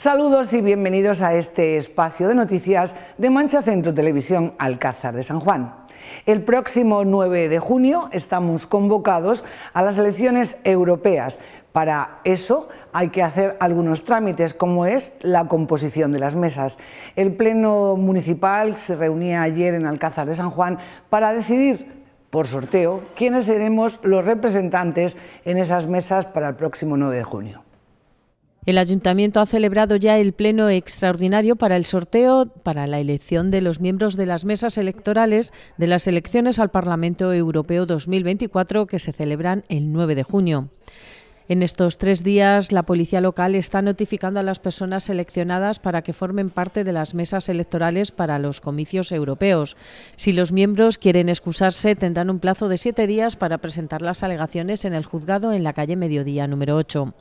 Saludos y bienvenidos a este espacio de noticias de Mancha Centro Televisión Alcázar de San Juan. El próximo 9 de junio estamos convocados a las elecciones europeas. Para eso hay que hacer algunos trámites, como es la composición de las mesas. El Pleno Municipal se reunía ayer en Alcázar de San Juan para decidir por sorteo quiénes seremos los representantes en esas mesas para el próximo 9 de junio. El ayuntamiento ha celebrado ya el pleno extraordinario para el sorteo para la elección de los miembros de las mesas electorales de las elecciones al Parlamento Europeo 2024 que se celebran el 9 de junio. En estos tres días, la policía local está notificando a las personas seleccionadas para que formen parte de las mesas electorales para los comicios europeos. Si los miembros quieren excusarse, tendrán un plazo de siete días para presentar las alegaciones en el juzgado en la calle Mediodía número 8.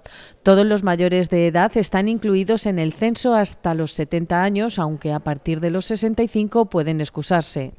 Todos los mayores de edad están incluidos en el censo hasta los 70 años, aunque a partir de los 65 pueden excusarse.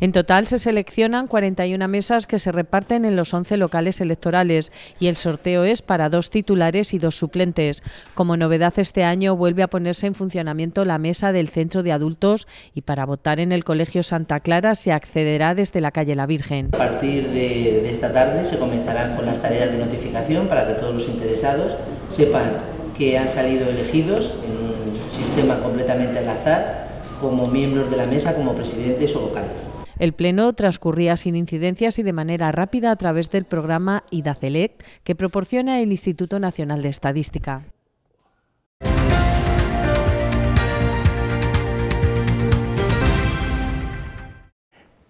En total se seleccionan 41 mesas que se reparten en los 11 locales electorales y el sorteo es para dos titulares y dos suplentes. Como novedad este año vuelve a ponerse en funcionamiento la mesa del Centro de Adultos y para votar en el Colegio Santa Clara se accederá desde la calle La Virgen. A partir de, esta tarde se comenzarán con las tareas de notificación para que todos los interesados sepan que han salido elegidos en un sistema completamente al azar como miembros de la mesa, como presidentes o locales. El pleno transcurría sin incidencias y de manera rápida a través del programa IDACELEC que proporciona el Instituto Nacional de Estadística.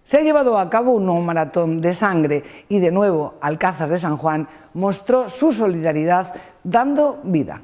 Se ha llevado a cabo un nuevo maratón de sangre y de nuevo Alcázar de San Juan mostró su solidaridad dando vida.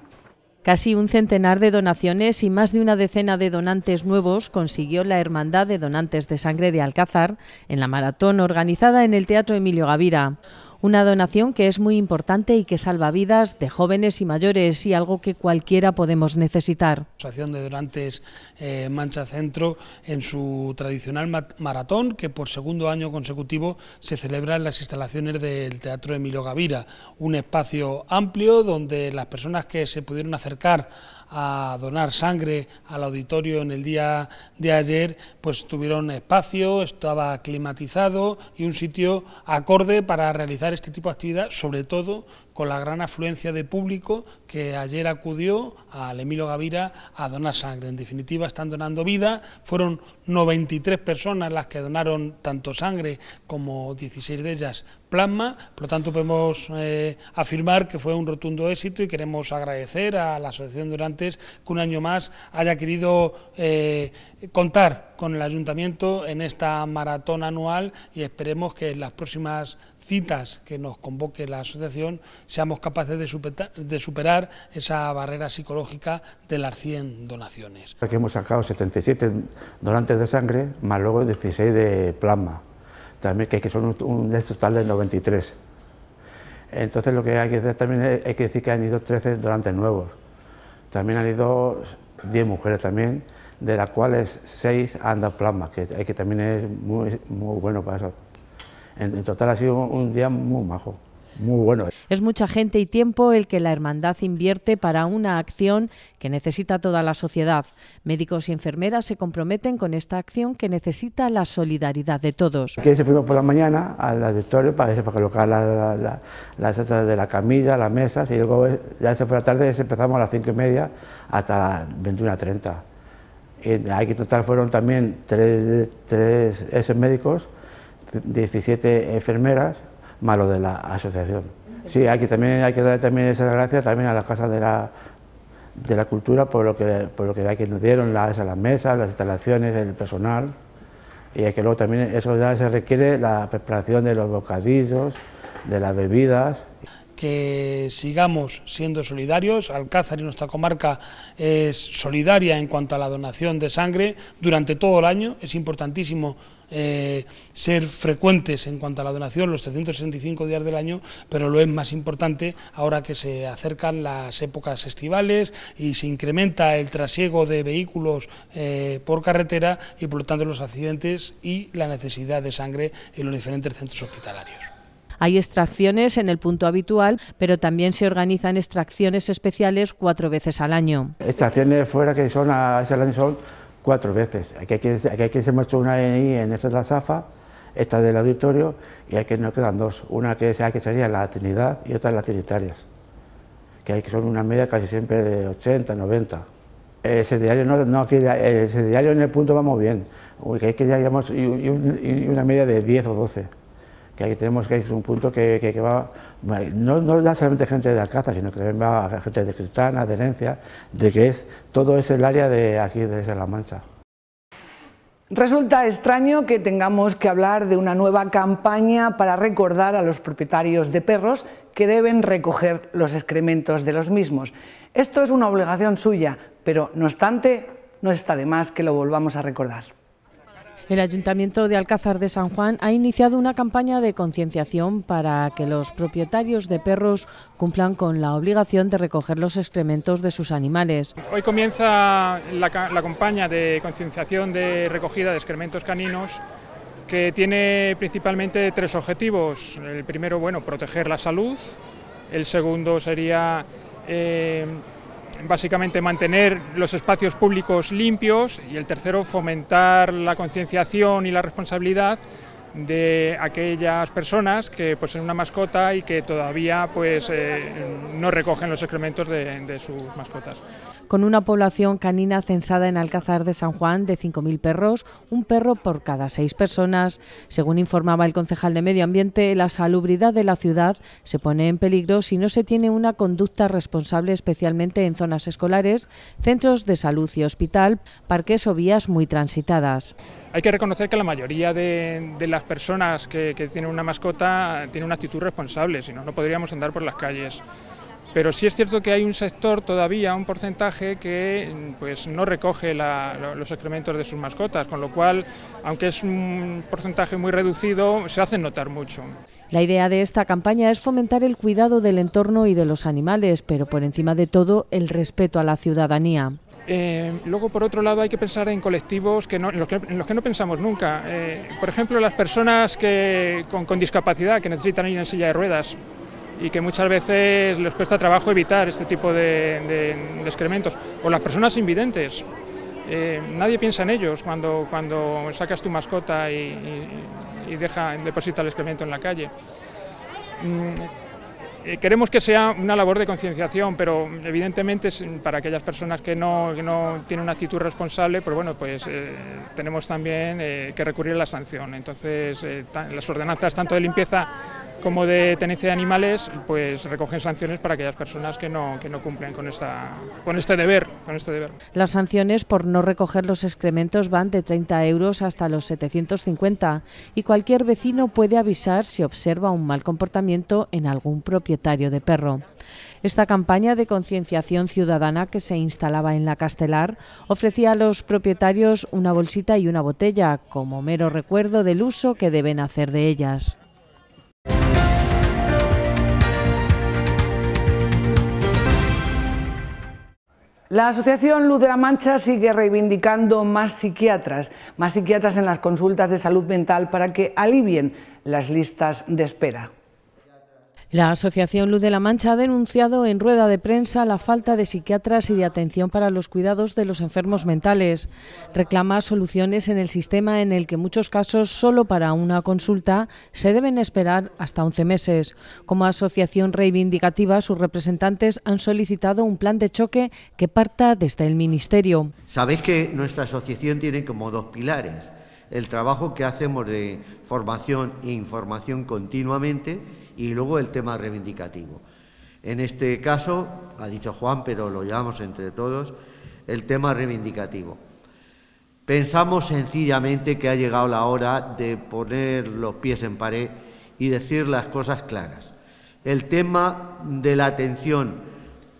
Casi un centenar de donaciones y más de una decena de donantes nuevos consiguió la Hermandad de Donantes de Sangre de Alcázar en la maratón organizada en el Teatro Emilio Gavira. Una donación que es muy importante y que salva vidas de jóvenes y mayores y algo que cualquiera podemos necesitar. La Asociación de Donantes eh, Mancha Centro en su tradicional maratón que por segundo año consecutivo se celebra en las instalaciones del Teatro Emilio Gavira, un espacio amplio donde las personas que se pudieron acercar a donar sangre al auditorio en el día de ayer, pues tuvieron espacio, estaba climatizado y un sitio acorde para realizar este tipo de actividad, sobre todo con la gran afluencia de público que ayer acudió al Emilio Gavira a donar sangre. En definitiva, están donando vida. Fueron 93 personas las que donaron tanto sangre como 16 de ellas plasma. Por lo tanto, podemos eh, afirmar que fue un rotundo éxito y queremos agradecer a la Asociación de que un año más haya querido eh, contar con el Ayuntamiento en esta maratón anual y esperemos que en las próximas citas que nos convoque la asociación seamos capaces de superar, esa barrera psicológica de las 100 donaciones. Aquí hemos sacado 77 donantes de sangre, más luego 16 de plasma, también que son un, total de 93. Entonces lo que hay que decir también es que han ido 13 donantes nuevos. También han ido 10 mujeres también, de las cuales 6 han dado plasma, que, también es muy bueno para eso en, total ha sido un día muy majo. Muy bueno. Es mucha gente y tiempo el que la hermandad invierte para una acción que necesita toda la sociedad. Médicos y enfermeras se comprometen con esta acción que necesita la solidaridad de todos. Aquí se fuimos por la mañana al auditorio para, para colocar las de la camilla, las mesas, y luego ya se fue la tarde, empezamos a las cinco y media hasta las 21.30. Y en total fueron también tres, tres esos médicos 17 enfermeras, más lo de la asociación. Sí, hay que, también, hay que dar también esas gracias también a las casas de la, cultura por lo que, por lo que, hay que nos dieron, las, las mesas, las instalaciones, el personal. Y es que luego también eso ya se requiere la preparación de los bocadillos, de las bebidas, que sigamos siendo solidarios. Alcázar y nuestra comarca es solidaria en cuanto a la donación de sangre durante todo el año. Es importantísimo eh, ser frecuentes en cuanto a la donación los 365 días del año, pero lo es más importante ahora que se acercan las épocas estivales y se incrementa el trasiego de vehículos eh, por carretera y por lo tanto los accidentes y la necesidad de sangre en los diferentes centros hospitalarios. Hay extracciones en el punto habitual, pero también se organizan extracciones especiales cuatro veces al año. Extracciones fuera que son a ese año son cuatro veces. Aquí hay que, se muestra una en esta de la SAFA, esta del auditorio, y hay que nos quedan dos. Una que, sea, que sería la Trinidad y otra las Trinitarias, que, hay, que son una media casi siempre de 80, 90. Ese diario, no, ese diario en el punto vamos bien, que ya y una media de 10 o 12 que ahí tenemos que es un punto que, va, no, solamente gente de Alcázar, sino que también va gente de Cristana, de Herencia, de que es todo es el área de aquí de La Mancha. Resulta extraño que tengamos que hablar de una nueva campaña para recordar a los propietarios de perros que deben recoger los excrementos de los mismos. Esto es una obligación suya, pero no obstante, no está de más que lo volvamos a recordar. El Ayuntamiento de Alcázar de San Juan ha iniciado una campaña de concienciación para que los propietarios de perros cumplan con la obligación de recoger los excrementos de sus animales. Hoy comienza la, campaña de concienciación de recogida de excrementos caninos que tiene principalmente tres objetivos. El primero, bueno, proteger la salud. El segundo sería eh, básicamente mantener los espacios públicos limpios y el tercero fomentar la concienciación y la responsabilidad de aquellas personas que poseen una mascota y que todavía pues, eh, no recogen los excrementos de sus mascotas con una población canina censada en Alcázar de San Juan de 5.000 perros, un perro por cada seis personas. Según informaba el concejal de Medio Ambiente, la salubridad de la ciudad se pone en peligro si no se tiene una conducta responsable, especialmente en zonas escolares, centros de salud y hospital, parques o vías muy transitadas. Hay que reconocer que la mayoría de, las personas que, que tienen una mascota tienen una actitud responsable, si no, no podríamos andar por las calles. Pero sí es cierto que hay un sector todavía, un porcentaje que pues, no recoge los excrementos de sus mascotas, con lo cual, aunque es un porcentaje muy reducido, se hacen notar mucho. La idea de esta campaña es fomentar el cuidado del entorno y de los animales, pero por encima de todo el respeto a la ciudadanía. Eh, luego, por otro lado, hay que pensar en colectivos que en, los que, no pensamos nunca. Eh, por ejemplo, las personas que, con, con discapacidad, que necesitan ir en silla de ruedas y que muchas veces les cuesta trabajo evitar este tipo de, excrementos. O las personas invidentes. Eh, nadie piensa en ellos cuando, cuando sacas tu mascota y, y, deja, deposita el excremento en la calle. Mm, eh, queremos que sea una labor de concienciación, pero evidentemente para aquellas personas que no, tienen una actitud responsable, pues bueno, pues eh, tenemos también eh, que recurrir a la sanción. Entonces, las ordenanzas tanto de limpieza como de tenencia de animales, pues recogen sanciones para aquellas personas que no, no cumplen con, esta, con, este deber, con este deber. Las sanciones por no recoger los excrementos van de 30 euros hasta los 750 y cualquier vecino puede avisar si observa un mal comportamiento en algún propietario de perro. Esta campaña de concienciación ciudadana que se instalaba en la Castelar ofrecía a los propietarios una bolsita y una botella como mero recuerdo del uso que deben hacer de ellas. La Asociación Luz de la Mancha sigue reivindicando más psiquiatras, más psiquiatras en las consultas de salud mental para que alivien las listas de espera. La Asociación Luz de la Mancha ha denunciado en rueda de prensa la falta de psiquiatras y de atención para los cuidados de los enfermos mentales. Reclama soluciones en el sistema en el que muchos casos solo para una consulta se deben esperar hasta 11 meses. Como asociación reivindicativa, sus representantes han solicitado un plan de choque que parta desde el Ministerio. Sabéis que nuestra asociación tiene como dos pilares. El trabajo que hacemos de formación e información continuamente y luego el tema reivindicativo. En este caso, ha dicho Juan, pero lo llevamos entre todos, el tema reivindicativo. Pensamos sencillamente que ha llegado la hora de poner los pies en pared y decir las cosas claras. El tema de la atención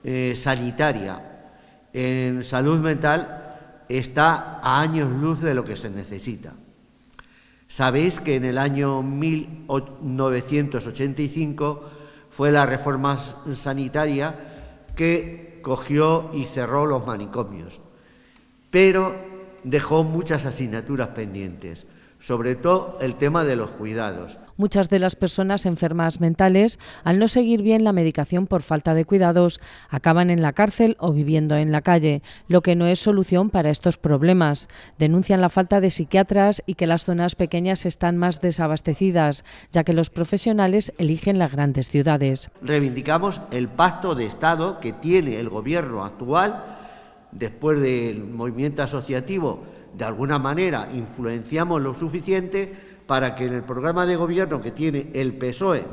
eh, sanitaria en salud mental está a años luz de lo que se necesita. Sabéis que en el año 1985 fue la reforma sanitaria que cogió y cerró los manicomios, pero dejó muchas asignaturas pendientes sobre todo el tema de los cuidados. Muchas de las personas enfermas mentales, al no seguir bien la medicación por falta de cuidados, acaban en la cárcel o viviendo en la calle, lo que no es solución para estos problemas. Denuncian la falta de psiquiatras y que las zonas pequeñas están más desabastecidas, ya que los profesionales eligen las grandes ciudades. Reivindicamos el pacto de Estado que tiene el gobierno actual después del movimiento asociativo de alguna manera influenciamos lo suficiente para que en el programa de gobierno que tiene el PSOE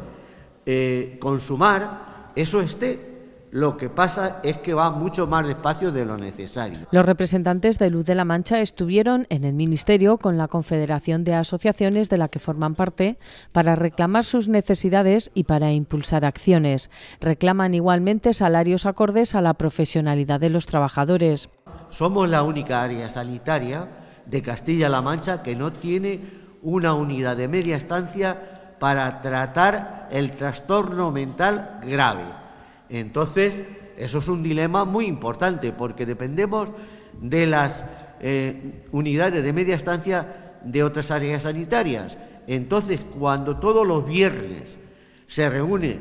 eh, consumar eso esté lo que pasa es que va mucho más despacio de lo necesario. Los representantes de Luz de la Mancha estuvieron en el Ministerio con la Confederación de Asociaciones de la que forman parte para reclamar sus necesidades y para impulsar acciones. Reclaman igualmente salarios acordes a la profesionalidad de los trabajadores. Somos la única área sanitaria de Castilla-La Mancha que no tiene una unidad de media estancia para tratar el trastorno mental grave entonces, eso es un dilema muy importante porque dependemos de las eh, unidades de media estancia de otras áreas sanitarias. Entonces, cuando todos los viernes se reúne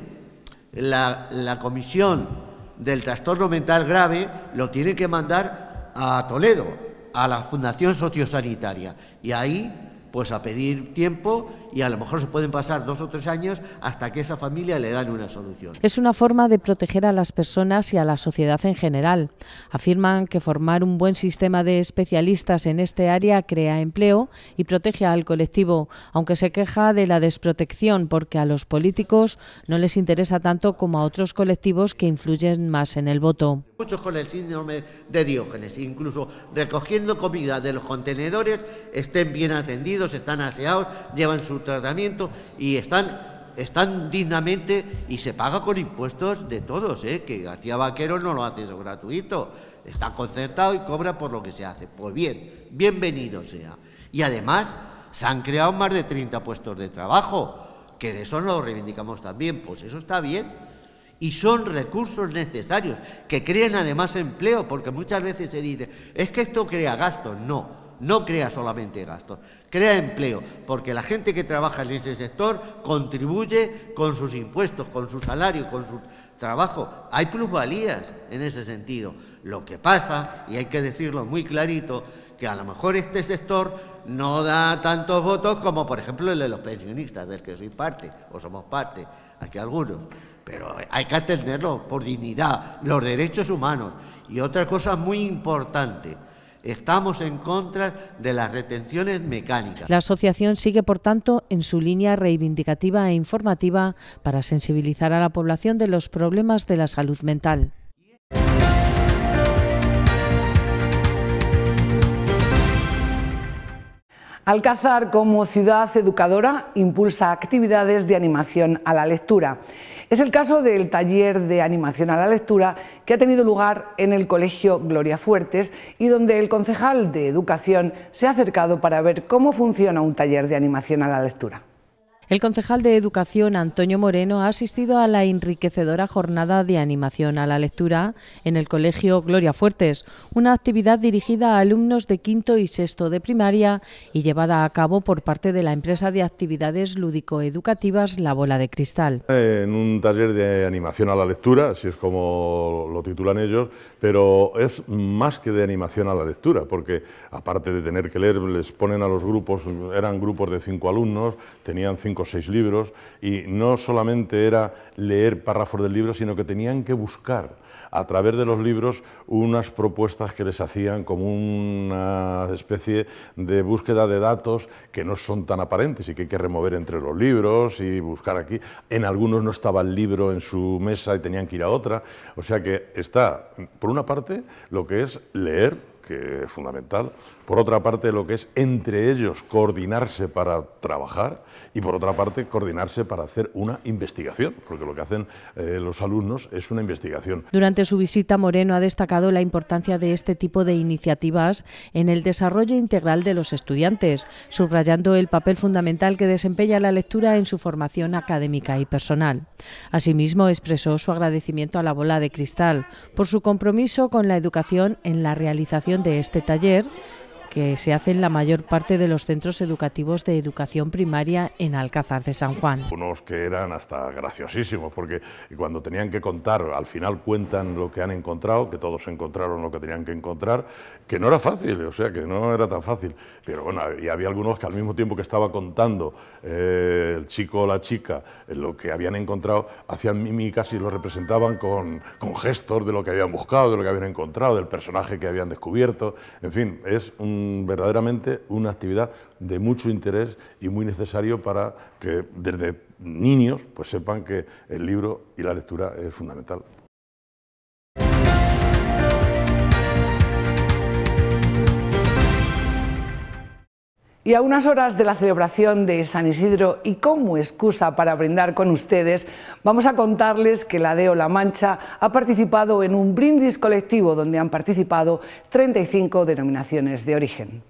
la comisión del trastorno mental grave, lo tiene que mandar a Toledo, a la Fundación Sociosanitaria. Y ahí, pues a pedir tiempo y a lo mejor se pueden pasar dos o tres años hasta que esa familia le dan una solución. Es una forma de proteger a las personas y a la sociedad en general. Afirman que formar un buen sistema de especialistas en este área crea empleo y protege al colectivo, aunque se queja de la desprotección porque a los políticos no les interesa tanto como a otros colectivos que influyen más en el voto. Muchos con el síndrome de Diógenes, incluso recogiendo comida de los contenedores, estén bien atendidos, están aseados, llevan su tratamiento y están están dignamente y se paga con impuestos de todos, ¿eh? que García Vaquero no lo hace eso gratuito, está concertado y cobra por lo que se hace. Pues bien, bienvenido sea. Y además se han creado más de 30 puestos de trabajo, que de eso lo reivindicamos también, pues eso está bien. Y son recursos necesarios, que creen además empleo, porque muchas veces se dice, es que esto crea gastos. No, no crea solamente gastos, crea empleo, porque la gente que trabaja en ese sector contribuye con sus impuestos, con su salario, con su trabajo. Hay plusvalías en ese sentido. Lo que pasa, y hay que decirlo muy clarito, que a lo mejor este sector no da tantos votos como, por ejemplo, el de los pensionistas, del que soy parte, o somos parte, aquí algunos. Pero hay que atenderlo por dignidad, los derechos humanos. Y otra cosa muy importante, Estamos en contra de las retenciones mecánicas. La asociación sigue, por tanto, en su línea reivindicativa e informativa para sensibilizar a la población de los problemas de la salud mental. Alcázar como ciudad educadora impulsa actividades de animación a la lectura. Es el caso del taller de animación a la lectura que ha tenido lugar en el Colegio Gloria Fuertes y donde el concejal de Educación se ha acercado para ver cómo funciona un taller de animación a la lectura. El concejal de Educación, Antonio Moreno, ha asistido a la enriquecedora jornada de animación a la lectura en el Colegio Gloria Fuertes, una actividad dirigida a alumnos de quinto y sexto de primaria y llevada a cabo por parte de la empresa de actividades lúdico-educativas La Bola de Cristal. En un taller de animación a la lectura, así es como lo titulan ellos, pero es más que de animación a la lectura, porque aparte de tener que leer, les ponen a los grupos, eran grupos de cinco alumnos, tenían cinco o seis libros y no solamente era leer párrafos del libro, sino que tenían que buscar a través de los libros unas propuestas que les hacían como una especie de búsqueda de datos que no son tan aparentes y que hay que remover entre los libros y buscar aquí. En algunos no estaba el libro en su mesa y tenían que ir a otra. O sea que está, por una parte, lo que es leer que es fundamental. Por otra parte, lo que es entre ellos coordinarse para trabajar y por otra parte, coordinarse para hacer una investigación, porque lo que hacen eh, los alumnos es una investigación. Durante su visita, Moreno ha destacado la importancia de este tipo de iniciativas en el desarrollo integral de los estudiantes, subrayando el papel fundamental que desempeña la lectura en su formación académica y personal. Asimismo, expresó su agradecimiento a la bola de cristal por su compromiso con la educación en la realización de este taller que se hace en la mayor parte de los centros educativos de educación primaria en Alcázar de San Juan. Unos que eran hasta graciosísimos, porque cuando tenían que contar, al final cuentan lo que han encontrado, que todos encontraron lo que tenían que encontrar, que no era fácil, o sea, que no era tan fácil. Pero bueno, y había algunos que al mismo tiempo que estaba contando eh, el chico o la chica eh, lo que habían encontrado, hacían mímicas y lo representaban con, con, gestos de lo que habían buscado, de lo que habían encontrado, del personaje que habían descubierto. En fin, es verdaderamente una actividad de mucho interés y muy necesario para que desde niños pues sepan que el libro y la lectura es fundamental. Y a unas horas de la celebración de San Isidro y como excusa para brindar con ustedes, vamos a contarles que la DEO La Mancha ha participado en un brindis colectivo donde han participado 35 denominaciones de origen.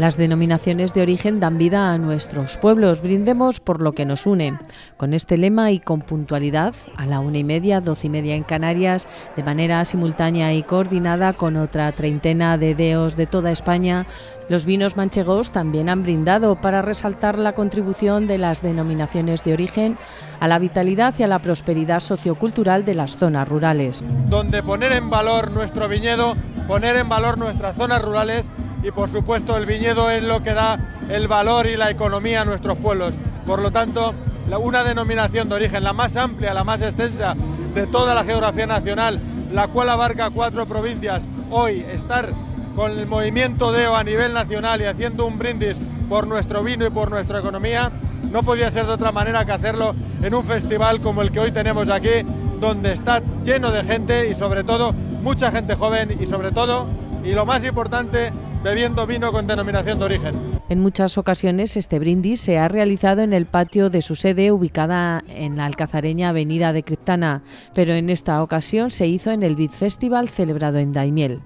Las denominaciones de origen dan vida a nuestros pueblos. Brindemos por lo que nos une. Con este lema y con puntualidad, a la una y media, doce y media en Canarias, de manera simultánea y coordinada con otra treintena de deos de toda España, los vinos manchegos también han brindado para resaltar la contribución de las denominaciones de origen a la vitalidad y a la prosperidad sociocultural de las zonas rurales. Donde poner en valor nuestro viñedo, poner en valor nuestras zonas rurales y por supuesto el viñedo es lo que da el valor y la economía a nuestros pueblos. Por lo tanto, una denominación de origen, la más amplia, la más extensa de toda la geografía nacional, la cual abarca cuatro provincias, hoy estar con el movimiento DEO a nivel nacional y haciendo un brindis por nuestro vino y por nuestra economía, no podía ser de otra manera que hacerlo en un festival como el que hoy tenemos aquí, donde está lleno de gente y sobre todo mucha gente joven y sobre todo, y lo más importante, bebiendo vino con denominación de origen. En muchas ocasiones este brindis se ha realizado en el patio de su sede ubicada en la alcazareña Avenida de Criptana, pero en esta ocasión se hizo en el Beat Festival celebrado en Daimiel.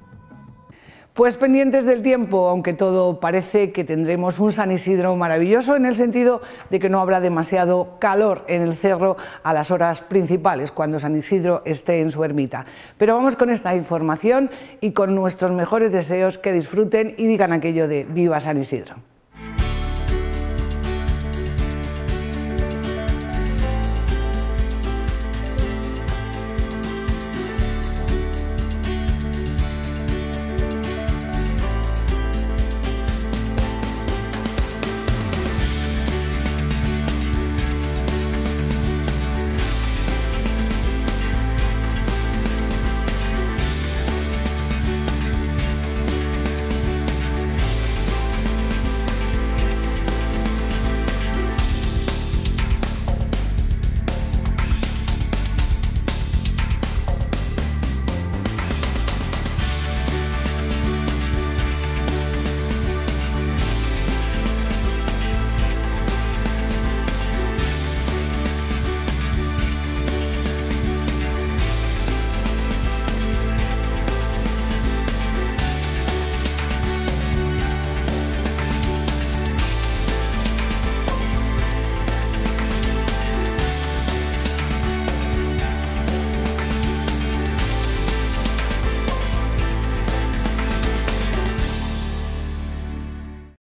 Pues pendientes del tiempo, aunque todo parece que tendremos un San Isidro maravilloso en el sentido de que no habrá demasiado calor en el cerro a las horas principales, cuando San Isidro esté en su ermita. Pero vamos con esta información y con nuestros mejores deseos que disfruten y digan aquello de viva San Isidro.